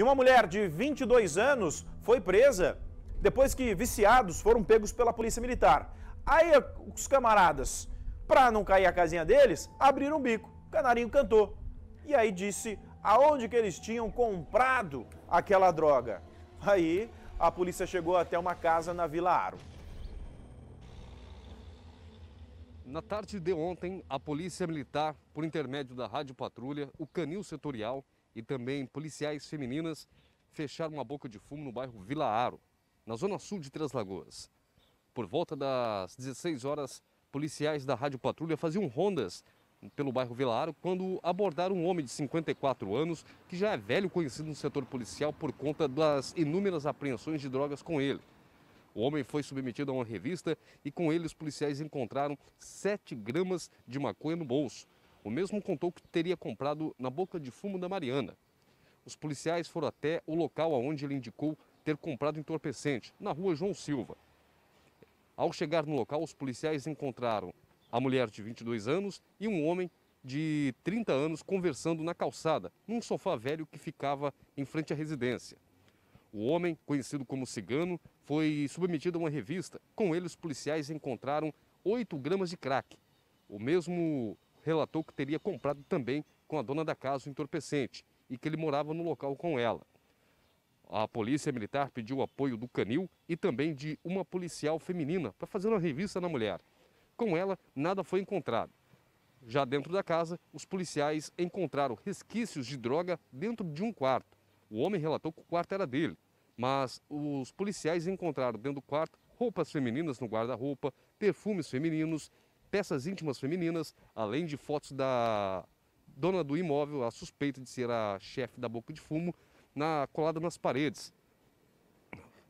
E uma mulher de 22 anos foi presa depois que viciados foram pegos pela polícia militar. Aí os camaradas, para não cair a casinha deles, abriram o bico. O canarinho cantou. E aí disse aonde que eles tinham comprado aquela droga. Aí a polícia chegou até uma casa na Vila Aro. Na tarde de ontem, a Polícia Militar, por intermédio da Rádio Patrulha, o Canil Setorial e também policiais femininas fecharam uma boca de fumo no bairro Vila Aro, na zona sul de Três Lagoas. Por volta das 16 horas, policiais da Rádio Patrulha faziam rondas pelo bairro Vila Aro quando abordaram um homem de 54 anos, que já é velho conhecido no setor policial por conta das inúmeras apreensões de drogas com ele. O homem foi submetido a uma revista e com ele os policiais encontraram 7 gramas de maconha no bolso. O mesmo contou que teria comprado na boca de fumo da Mariana. Os policiais foram até o local onde ele indicou ter comprado entorpecente, na rua João Silva. Ao chegar no local, os policiais encontraram a mulher de 22 anos e um homem de 30 anos conversando na calçada, num sofá velho que ficava em frente à residência. O homem, conhecido como Cigano, foi submetido a uma revista. Com ele, os policiais encontraram 8 gramas de crack. O mesmo relatou que teria comprado também com a dona da casa o entorpecente e que ele morava no local com ela. A polícia militar pediu o apoio do Canil e também de uma policial feminina para fazer uma revista na mulher. Com ela, nada foi encontrado. Já dentro da casa, os policiais encontraram resquícios de droga dentro de um quarto. O homem relatou que o quarto era dele, mas os policiais encontraram dentro do quarto roupas femininas no guarda-roupa, perfumes femininos peças íntimas femininas, além de fotos da dona do imóvel, a suspeita de ser a chefe da boca de fumo, na, colada nas paredes.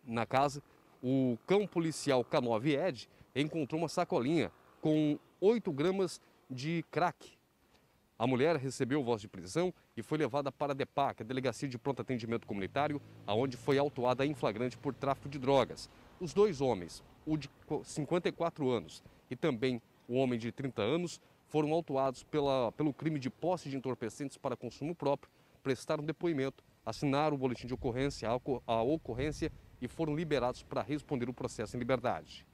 Na casa, o cão policial K9 Ed encontrou uma sacolinha com 8 gramas de crack. A mulher recebeu voz de prisão e foi levada para a DEPAC, a Delegacia de Pronto Atendimento Comunitário, aonde foi autuada em flagrante por tráfico de drogas. Os dois homens, o de 54 anos e também o homem de 30 anos, foram autuados pela, pelo crime de posse de entorpecentes para consumo próprio, prestaram depoimento, assinaram o boletim de ocorrência, a ocorrência e foram liberados para responder o processo em liberdade.